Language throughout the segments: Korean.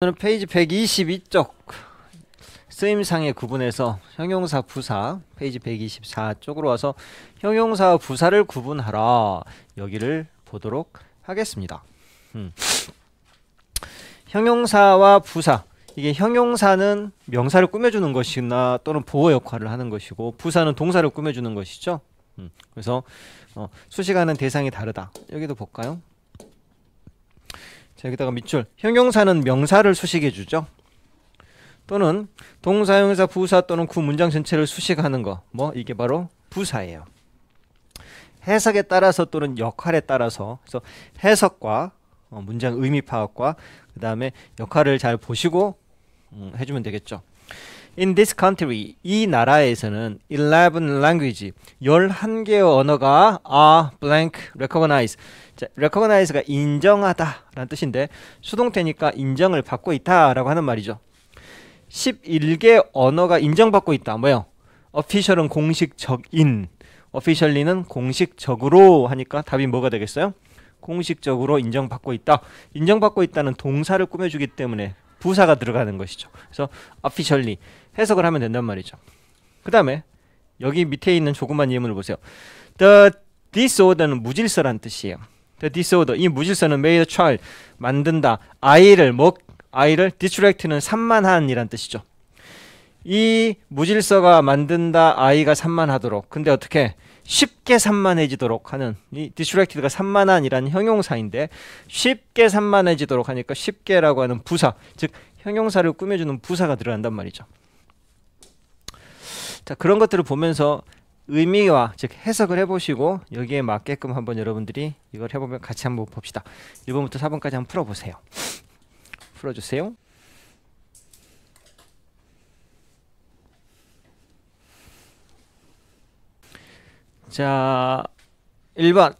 오늘은 페이지 122쪽 쓰임상의 구분에서 형용사 부사 페이지 124쪽으로 와서 형용사 부사를 구분하라 여기를 보도록 하겠습니다 음. 형용사와 부사 이게 형용사는 명사를 꾸며주는 것이나 또는 보호 역할을 하는 것이고 부사는 동사를 꾸며주는 것이죠 음. 그래서 어, 수식하는 대상이 다르다 여기도 볼까요 자, 여기다가 밑줄. 형용사는 명사를 수식해 주죠. 또는 동사, 형용사, 부사 또는 구 문장 전체를 수식하는 거. 뭐 이게 바로 부사예요. 해석에 따라서 또는 역할에 따라서 그래서 해석과 어, 문장 의미 파악과 그 다음에 역할을 잘 보시고 음, 해주면 되겠죠. In this country, 이 나라에서는 11 language, 11개의 언어가 are blank recognized. 자, recognize가 인정하다 라는 뜻인데 수동태니까 인정을 받고 있다 라고 하는 말이죠. 11개 언어가 인정받고 있다. 뭐요? 예 official은 공식적인, officially는 공식적으로 하니까 답이 뭐가 되겠어요? 공식적으로 인정받고 있다. 인정받고 있다는 동사를 꾸며주기 때문에 부사가 들어가는 것이죠. 그래서 officially 해석을 하면 된단 말이죠. 그 다음에 여기 밑에 있는 조그만 예문을 보세요. The disorder는 무질서란 뜻이에요. The disorder 이 무질서는 made a child 만든다 아이를 먹 아이를 distract는 산만한이란 뜻이죠. 이 무질서가 만든다 아이가 산만하도록 근데 어떻게 쉽게 산만해지도록 하는 이디스 s t r a 가 산만한이라는 형용사인데 쉽게 산만해지도록 하니까 쉽게라고 하는 부사 즉 형용사를 꾸며주는 부사가 들어간단 말이죠. 자 그런 것들을 보면서 의미와 즉 해석을 해보시고 여기에 맞게끔 한번 여러분들이 이걸 해보면 같이 한번 봅시다. 1번부터 4번까지 한번 풀어보세요. 풀어주세요. 자, 1번.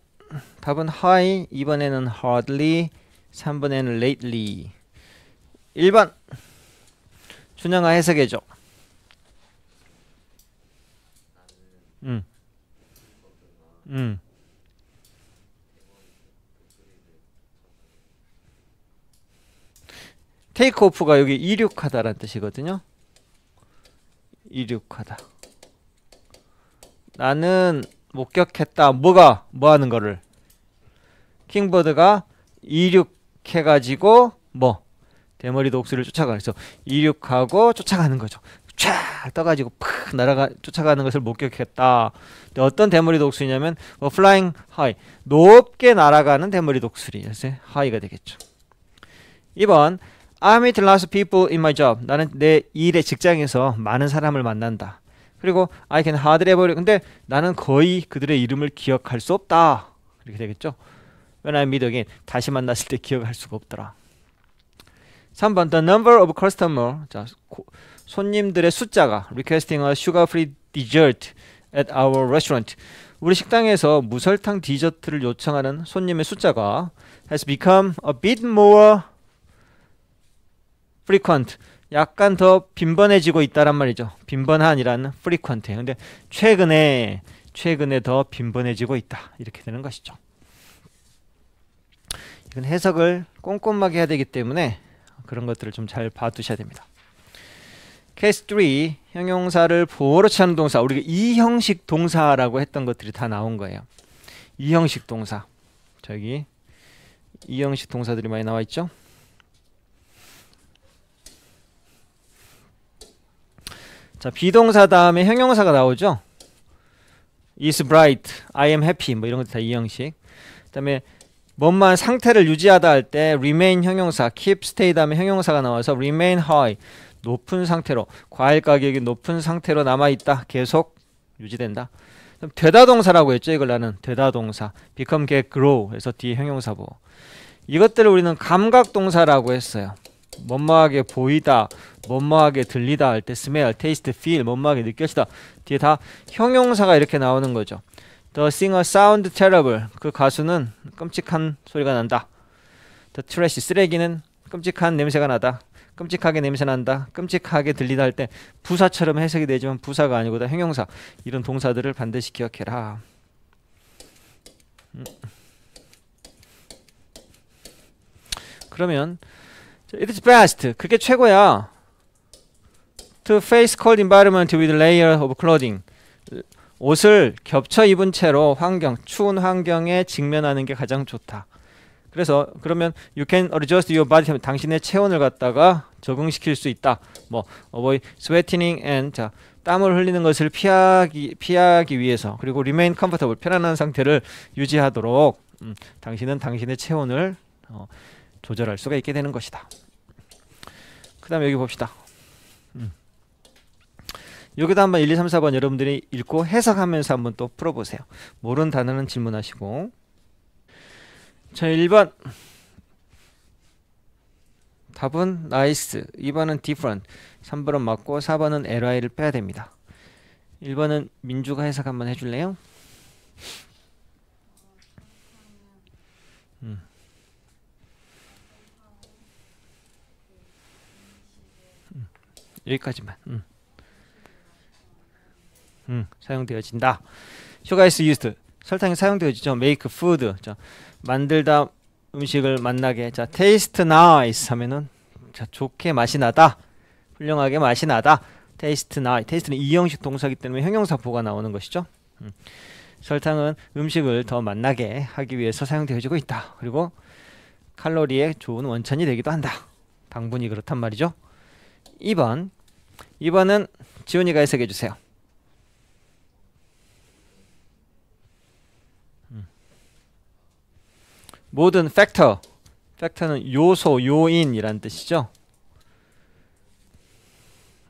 답은 high, 2번에는 hardly, 3번에는 lately. 1번. 준영아 해석해줘. 응. 응. 테이크 오프가 여기 이륙하다라는 뜻이거든요. 이륙하다. 나는 목격했다. 뭐가 뭐 하는 거를 킹버드가 이륙해 가지고 뭐 대머리 독수리를 쫓아가서 이륙하고 쫓아가는 거죠. 쫙 떠가지고 푹 날아가 쫓아가는 것을 목격했다. 근데 어떤 대머리 독수리냐면 뭐 플라잉 하이 높게 날아가는 대머리 독수리. 그래 하이가 되겠죠. 2번 I meet lots of people in my job. 나는 내 일의 직장에서 많은 사람을 만난다. 그리고 I can hardly ever 근데 나는 거의 그들의 이름을 기억할 수 없다 이렇게 되겠죠 When I meet again 다시 만났을 때 기억할 수가 없더라 3번 The number of customer 자, 고, 손님들의 숫자가 requesting a sugar-free dessert at our restaurant 우리 식당에서 무설탕 디저트를 요청하는 손님의 숫자가 has become a bit more frequent 약간 더 빈번해지고 있다란 말이죠. 빈번한이라는 프리퀀트. 근데 최근에 최근에 더 빈번해지고 있다. 이렇게 되는 것이죠. 이건 해석을 꼼꼼하게 해야 되기 때문에 그런 것들을 좀 잘 봐두셔야 됩니다. 케이스 3 형용사를 보호로 찾는 동사 우리가 이 형식 동사라고 했던 것들이 다 나온 거예요. 이 형식 동사 저기 이 형식 동사들이 많이 나와 있죠. 자, 비동사 다음에 형용사가 나오죠. is bright, I am happy 뭐 이런 것다이 형식. 그다음에 뭔만 상태를 유지하다 할 때 remain 형용사, keep stay 다음에 형용사가 나와서 remain high 높은 상태로 과일 가격이 높은 상태로 남아 있다. 계속 유지된다. 되다 동사라고 했죠. 이걸 나는 되다 동사. become get grow 해서 뒤 형용사 보 이것들을 우리는 감각 동사라고 했어요. 머뭇하게 보이다 머뭇하게 들리다 할때 smell, taste, feel 머뭇하게 느껴지다 뒤에 다 형용사가 이렇게 나오는 거죠 The singer sound terrible 그 가수는 끔찍한 소리가 난다 The trash 쓰레기는 끔찍한 냄새가 나다 끔찍하게 냄새난다 끔찍하게 들리다 할 때 부사처럼 해석이 되지만 부사가 아니고 다 형용사 이런 동사들을 반드시 기억해라 음. 그러면 It's best. 그게 최고야. To face cold environment with layer of clothing. 옷을 겹쳐 입은 채로 환경, 추운 환경에 직면하는 게 가장 좋다. 그래서 그러면 you can adjust your body 당신의 체온을 갖다가 적응시킬 수 있다. 뭐 avoid sweating and 자, 땀을 흘리는 것을 피하기 피하기 위해서 그리고 remain comfortable 편안한 상태를 유지하도록 음, 당신은 당신의 체온을 어, 조절할 수가 있게 되는 것이다. 그다음 여기 봅시다. 음. 여기다 한번 1, 2, 3, 4번 여러분들이 읽고 해석하면서 한번 또 풀어보세요. 모르는 단어는 질문하시고 자 1번 답은 nice 2번은 different 3번은 맞고 4번은 ly를 빼야 됩니다 1번은 민주가 해석 한번 해줄래요? 여기까지만. 음. 음, 사용되어진다. sugar is used. 설탕이 사용되어지죠. make food. 자, 만들다 음식을 만나게. 자, taste nice 하면은 자, 좋게 맛이 나다. 훌륭하게 맛이 나다. taste nice. taste는 이형식 동사기 때문에 형용사포가 나오는 것이죠. 음. 설탕은 음식을 더 맛나게 하기 위해서 사용되어지고 있다. 그리고 칼로리의 좋은 원천이 되기도 한다. 당분이 그렇단 말이죠. 2번 2번은 지훈이가 해석해 주세요. 음. 모든 팩터, 팩터는 요소, 요인이란 뜻이죠.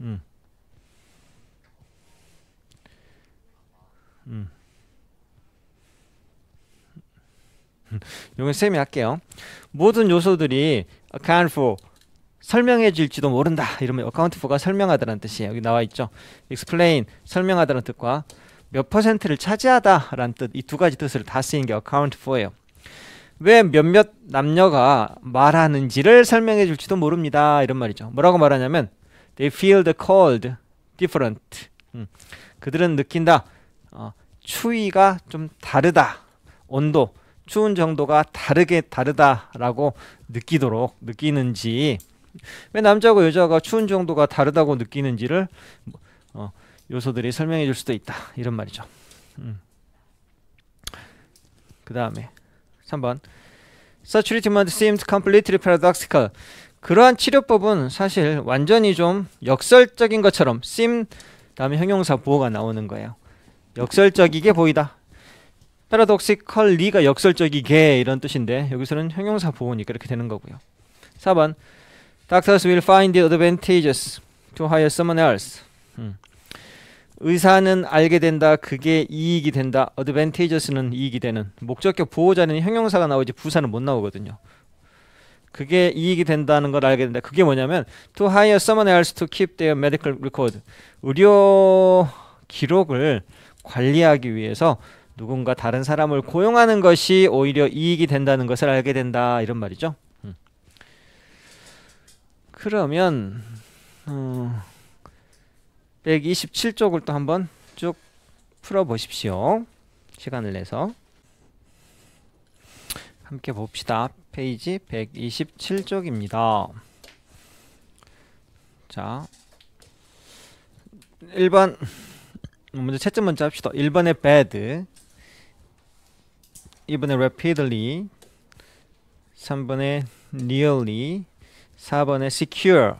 음. 음. 이건 쌤이 할게요. 모든 요소들이 account for 설명해 줄지도 모른다. 이러면 a c c o u 가 설명하다라는 뜻이에요. 여기 나와 있죠. explain 설명하다라는 뜻과 몇 퍼센트를 차지하다라는 뜻이 두 가지 뜻을 다 쓰인 게 a c c o u 예요왜 몇몇 남녀가 말하는지를 설명해 줄지도 모릅니다. 이런 말이죠. 뭐라고 말하냐면 they feel the cold different. 음. 그들은 느낀다. 어, 추위가 좀 다르다. 온도, 추운 정도가 다르게 다르다라고 느끼도록 느끼는지 왜 남자고 여자가 추운 정도가 다르다고 느끼는지를 어, 요소들이 설명해 줄 수도 있다. 이런 말이죠. 음. 그 다음에 3번 Such treatment seems completely paradoxical. 그러한 치료법은 사실 완전히 좀 역설적인 것처럼 seem 다음에 형용사 보호가 나오는 거예요. 역설적이게 보이다. p a r a d o x i c a l l 가 역설적이게 이런 뜻인데 여기서는 형용사 보호니까 이렇게 되는 거고요. 4번 Doctors will find the advantages to hire someone else. 음. 의사는 알게 된다. 그게 이익이 된다. advantages는 이익이 되는. 목적격 보호자는 형용사가 나오지 부사는 못 나오거든요. 그게 이익이 된다는 걸 알게 된다. 그게 뭐냐면 to hire someone else to keep their medical record. 의료 기록을 관리하기 위해서 누군가 다른 사람을 고용하는 것이 오히려 이익이 된다는 것을 알게 된다. 이런 말이죠. 그러면 어, 127쪽을 또 한번 쭉 풀어보십시오. 시간을 내서 함께 봅시다. 페이지 127쪽입니다. 자, 1번 먼저 채점 먼저 합시다. 1번의 bad 2번의 rapidly 3번의 nearly 4번에 secure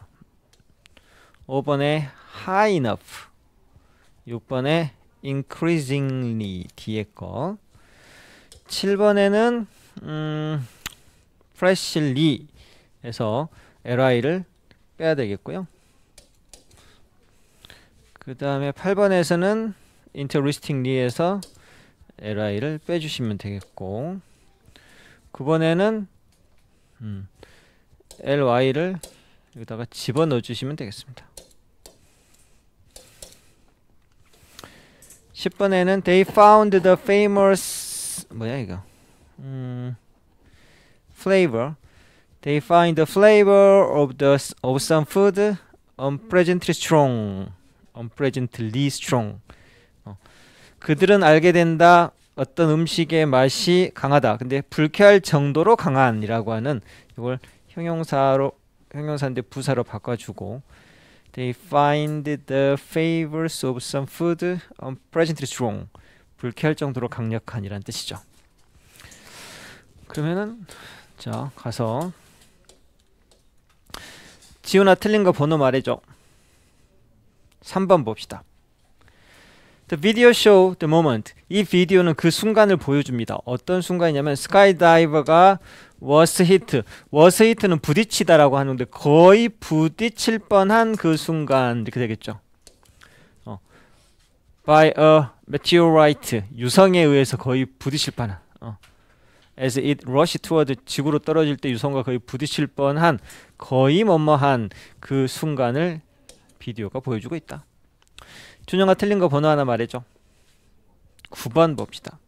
5번에 high enough 6번에 increasingly 뒤에 거 7번에는 음, freshly 에서 li를 빼야 되겠고요 그 다음에 8번에서는 interestingly 에서 li를 빼주시면 되겠고 9번에는 음, ly를 여기다가 집어넣어 주시면 되겠습니다 10번에는 they found the famous 뭐야 이거 음, flavor They find the flavor of the of some food unpleasantly strong. unpleasantly strong. 어. 그들은 알게 된다. 어떤 음식의 맛이 강하다. 근데 불쾌할 정도로 강한이라고 하는 이걸 형용사로 형용사인데 부사로 바꿔주고 They find the f a v o r s of some food unpleasantly strong. 불쾌할 정도로 강력한이란 뜻이죠. 그러면은 자 가서 지훈아 틀린 거 번호 말해줘. 3번 봅시다. The video show the moment. 이 비디오는 그 순간을 보여줍니다. 어떤 순간이냐면 스카이다이버가 워스 히트. 워스 히트는 부딪히다라고 하는데 거의 부딪힐 뻔한 그 순간 이렇게 되겠죠. 어. by a meteorite. 유성에 의해서 거의 부딪힐 뻔한. 어. as it rushed toward 지구로 떨어질 때 유성과 거의 부딪힐 뻔한 거의 머머한 그 순간을 비디오가 보여주고 있다. 준영아 틀린 거 번호 하나 말해줘. 9번 봅시다.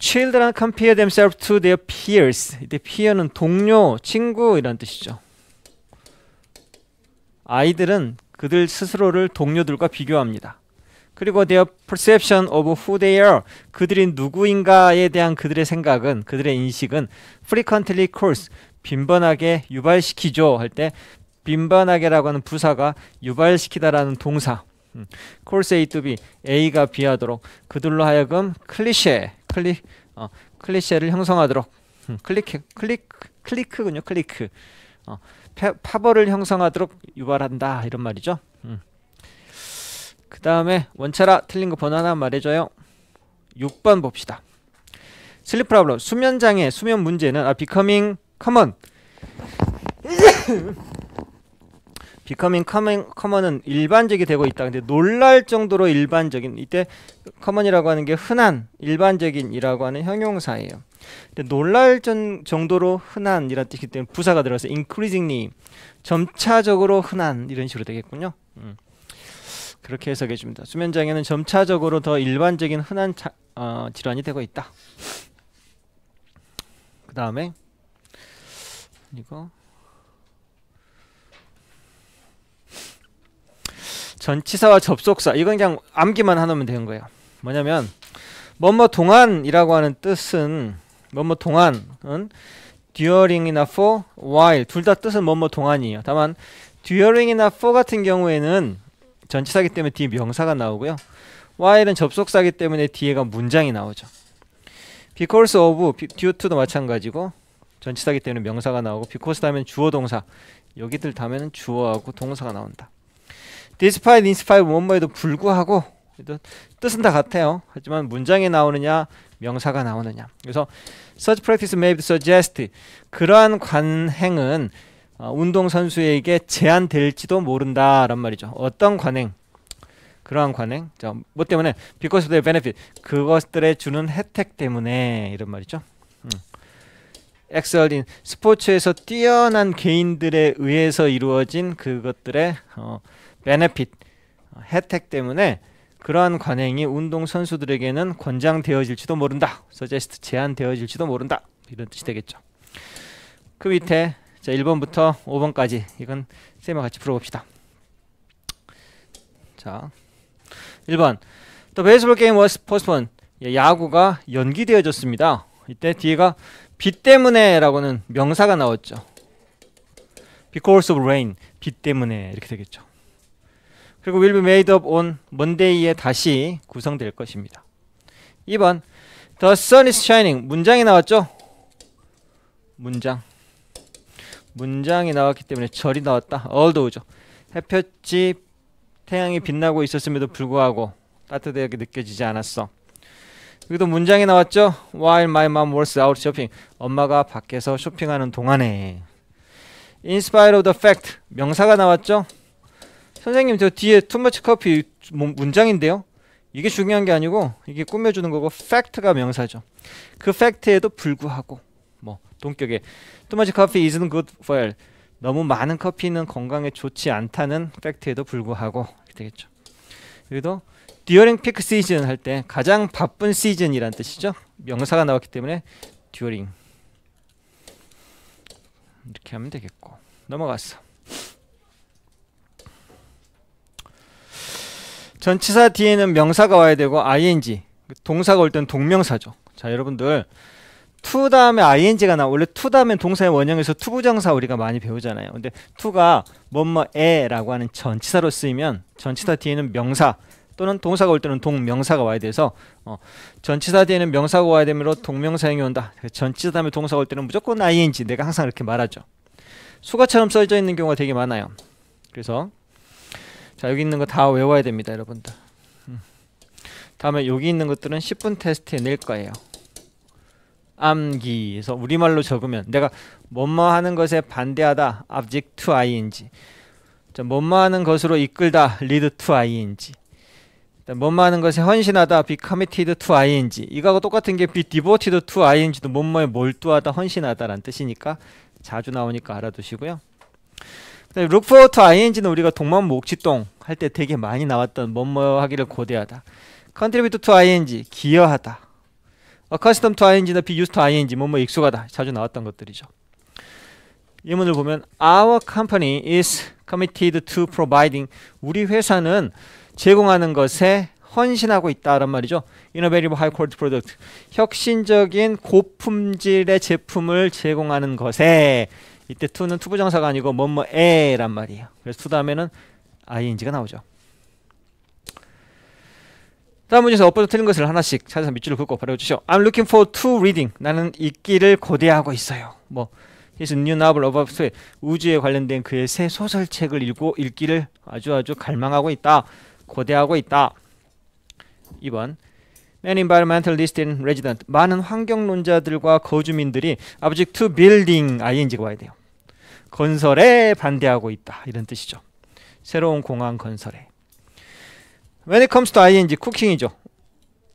Children compare themselves to their peers. 이때 peer는 동료, 친구 이란 뜻이죠. 아이들은 그들 스스로를 동료들과 비교합니다. 그리고 their perception of who they are, 그들이 누구인가에 대한 그들의 생각은, 그들의 인식은 frequently c a r s e 빈번하게 유발시키죠 할 때 빈번하게라고 하는 부사가 유발시키다라는 동사 콜세 음. A to B, A가 B하도록 그들로 하여금 클리셰 클리 어, 클리셰를 형성하도록 음, 클릭 클릭 클릭군요 클릭크 어, 파벌을 형성하도록 유발한다 이런 말이죠. 음. 그 다음에 원차라 틀린 거 번호나 말해줘요. 6번 봅시다. 슬립 프라블럼 수면 장애 수면 문제는 아 비커밍 커먼 비커밍 커먼, i n 은 일반적이 되고 있다. 근데 놀랄 정도로 일반적인 이때 커먼이라고 하는 게 흔한 일반적인이라고 하는 형용사예요. 근데 놀랄 전, 정도로 흔한이라 뜻이기 때문에 부사가 들어서 increasingly 점차적으로 흔한 이런 식으로 되겠군요. 음. 그렇게 해석해 줍니다. 수면 장애는 점차적으로 더 일반적인 흔한 자, 어, 질환이 되고 있다. 그 다음에 이거 전치사와 접속사 이건 그냥 암기만 하놓으면 되는 거예요. 뭐냐면 뭐뭐 동안이라고 하는 뜻은 뭐뭐 동안은 during이나 for, while 둘 다 뜻은 뭐뭐 동안이에요. 다만 during이나 for 같은 경우에는 전치사기 때문에 뒤에 명사가 나오고요. while은 접속사기 때문에 뒤에가 문장이 나오죠. because of, due to도 마찬가지고 전치사기 때문에 명사가 나오고 because 다음엔 주어 동사 여기들 다음에는 주어하고 동사가 나온다. 디스파 p 인스파 in s p 에도 불구하고 뜻은 다 같아요. 하지만 문장에 나오느냐 명사가 나오느냐. 그래서 such practice may suggest 그러한 관행은 어, 운동 선수에게 제한될지도 모른다란 말이죠. 어떤 관행? 그러한 관행. 자, 뭐 때문에 because of t h e benefit. 그것들에 주는 혜택 때문에 이런 말이죠. 엑셀인 음. 스포츠에서 뛰어난 개인들에 의해서 이루어진 그것들의 어, 베네핏 혜택 때문에 그러한 관행이 운동 선수들에게는 권장되어질지도 모른다. 서제스트 제한되어질지도 모른다. 이런 뜻이 되겠죠. 그 밑에 자 1번부터 5번까지 이건 쌤과 같이 풀어봅시다. 자 1번 The baseball game was postponed. 예, 야구가 연기되어졌습니다. 이때 뒤에가 비 때문에 라고는 명사가 나왔죠. Because of rain. 비 때문에 이렇게 되겠죠. 그리고 will be made up on Monday에 다시 구성될 것입니다. 2번 The sun is shining 문장이 나왔죠? 문장 문장이 나왔기 때문에 절이 나왔다. although죠. 햇볕이 태양이 빛나고 있었음에도 불구하고 따뜻하게 느껴지지 않았어. 여기도 문장이 나왔죠? While my mom was out shopping. 엄마가 밖에서 쇼핑하는 동안에. In spite of the fact. 명사가 나왔죠? 선생님 저 뒤에 투머치 커피 문장인데요. 이게 중요한 게 아니고 이게 꾸며주는 거고 팩트가 명사죠. 그 팩트에도 불구하고 뭐 동격에 투머치 커피 isn't good for 너무 많은 커피는 건강에 좋지 않다는 팩트에도 불구하고 되겠죠. 그래도 d 어링 i n 시즌 할때 가장 바쁜 시즌이란 뜻이죠. 명사가 나왔기 때문에 d 어링 이렇게 하면 되겠고 넘어갔어. 전치사 뒤에는 명사가 와야 되고 ing 동사가 올 때는 동명사죠. 자 여러분들 투 다음에 ing가 나 원래 투 다음에 동사의 원형에서 투 o 부정사 우리가 많이 배우잖아요. 근데 투가 뭐뭐에라고 하는 전치사로 쓰이면 전치사 뒤에는 명사 또는 동사가 올 때는 동명사가 와야 돼서 어, 전치사 뒤에는 명사가 와야 되므로 동명사형이 온다. 전치사 다음에 동사가 올 때는 무조건 ing 내가 항상 이렇게 말하죠. 수가처럼 써져 있는 경우가 되게 많아요. 그래서 자 여기 있는 거 다 외워야 됩니다 여러분들 음. 다음에 여기 있는 것들은 10분 테스트에 낼 거예요 암기 그서 우리말로 적으면 내가 뭐뭐 하는 것에 반대하다 object to ing 뭐뭐 하는 것으로 이끌다 lead to ing 뭐뭐 하는 것에 헌신하다 be committed to ing 이거하고 똑같은 게 be devoted to ing도 뭐뭐에 몰두하다 헌신하다라는 뜻이니까 자주 나오니까 알아두시고요 look forward to ing는 우리가 동만목지동 할 때 되게 많이 나왔던 뭐뭐 하기를 고대하다. contribute to ing 기여하다. accustomed to ing나 be used to ing 뭐뭐 익숙하다. 자주 나왔던 것들이죠. 예문을 보면 our company is committed to providing 우리 회사는 제공하는 것에 헌신하고 있다란 말이죠. innovative high quality product 혁신적인 고품질의 제품을 제공하는 것에 이때 to는 투부정사가 아니고 뭐뭐에란 말이에요. 그래서 to 다음에는 ing가 나오죠. 다음 문제에서 엇보로 틀린 것을 하나씩 찾아서 밑줄을 긋고 바로주시오 I'm looking for to reading. 나는 읽기를 고대하고 있어요. 뭐 His new novel o u t 우주에 관련된 그의 새 소설책을 읽고 읽기를 아주 아주 갈망하고 있다. 고대하고 있다. 2번 Man environmentalist and resident 많은 환경론자들과 거주민들이 object to building ing가 와야 돼요. 건설에 반대하고 있다. 이런 뜻이죠. 새로운 공항 건설에. When it comes to ing, 쿠킹이죠.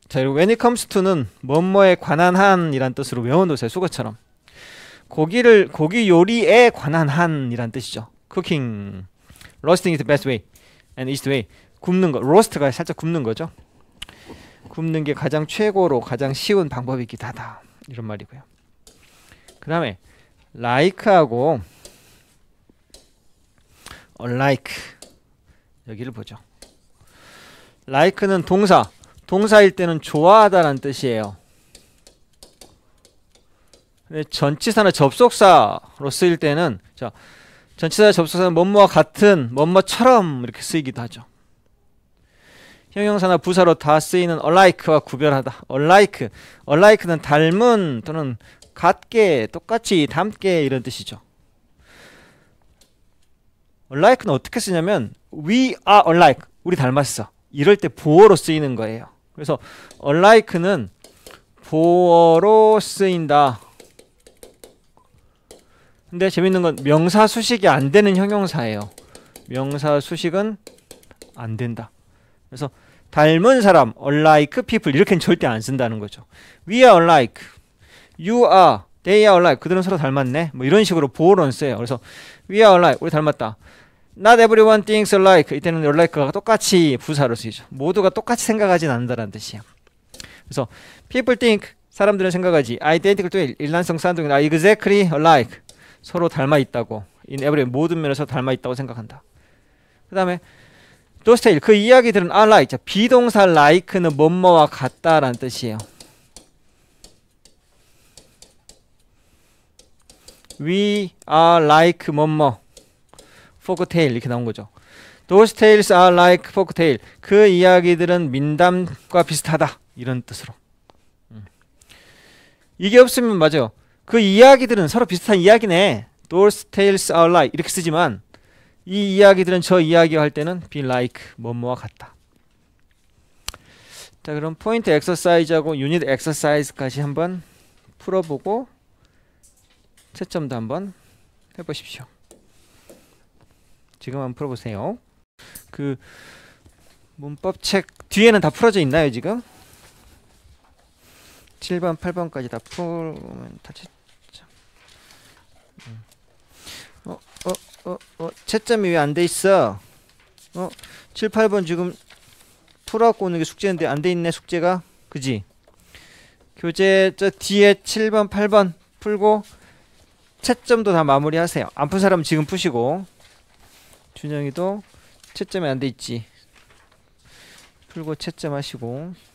자, 그리고 when it comes to는 뭐뭐에 관한 한이란 뜻으로 외워놓으세요. 수거처럼. 고기를 고기 요리에 관한 한이란 뜻이죠. c o roasting is the best way and is t way. 굽는 거. r o a 가 살짝 굽는 거죠. 굽는 게 가장 최고로 가장 쉬운 방법이기도 하다. 이런 말이고요. 그다음에 like하고 unlike 어, 여기를 보죠. like는 동사 동사일 때는 좋아하다라는 뜻이에요. 전치사나 접속사로 쓰일 때는 자 전치사 접속사는 뭐뭐와 같은 뭐뭐처럼 이렇게 쓰이기도 하죠. 형용사나 부사로 다 쓰이는 alike와 구별하다. alike, alike는 닮은 또는 같게, 똑같이, 닮게 이런 뜻이죠. like는 어떻게 쓰냐면 we are alike 우리 닮았어 이럴 때 보어로 쓰이는 거예요 그래서 alike는 보어로 쓰인다 근데 재밌는 건 명사 수식이 안 되는 형용사예요 명사 수식은 안 된다 그래서 닮은 사람 unlike people 이렇게는 절대 안 쓴다는 거죠 we are a l i k e you are they are alike 그들은 서로 닮았네 뭐 이런 식으로 보어로 써요 그래서 we are alike 우리 닮았다 Not everyone thinks alike. 이때는 alike가 똑같이 부사로 쓰이죠. 모두가 똑같이 생각하진 않는다는 라 뜻이에요. 그래서 people think 사람들은 생각하지 identical 또 일란성 쌍둥이 나 exactly alike 서로 닮아 있다고 in every 모든 면에서 닮아 있다고 생각한다. 그다음에 도스테일 그 이야기들은 are like 비동사 like는 뭐뭐와 같다라는 뜻이에요. We are like 뭐뭐 포크테일 이렇게 나온 거죠. Those tales are like folktale. 그 이야기들은 민담과 비슷하다. 이런 뜻으로. 음. 이게 없으면 맞아요. 그 이야기들은 서로 비슷한 이야기네. Those tales are like 이렇게 쓰지만 이 이야기들은 저 이야기 할 때는 be like 뭐뭐와 같다. 자 그럼 포인트 엑서사이즈하고 유닛 엑서사이즈까지 한번 풀어보고 채점도 한번 해보십시오. 지금 한번 풀어보세요. 그 문법책 뒤에는 다 풀어져 있나요 지금? 7번, 8번까지 다 풀면 다채 음. 어, 어, 어, 어, 채점이 왜 안돼 있어? 어, 7, 8번 지금 풀어갖고 오는 게 숙제인데 안 돼 있네 숙제가 그지? 교재 저 뒤에 7번, 8번 풀고 채점도 다 마무리하세요. 안 푼 사람 지금 푸시고 준영이도 채점이 안 돼 있지. 풀고 채점하시고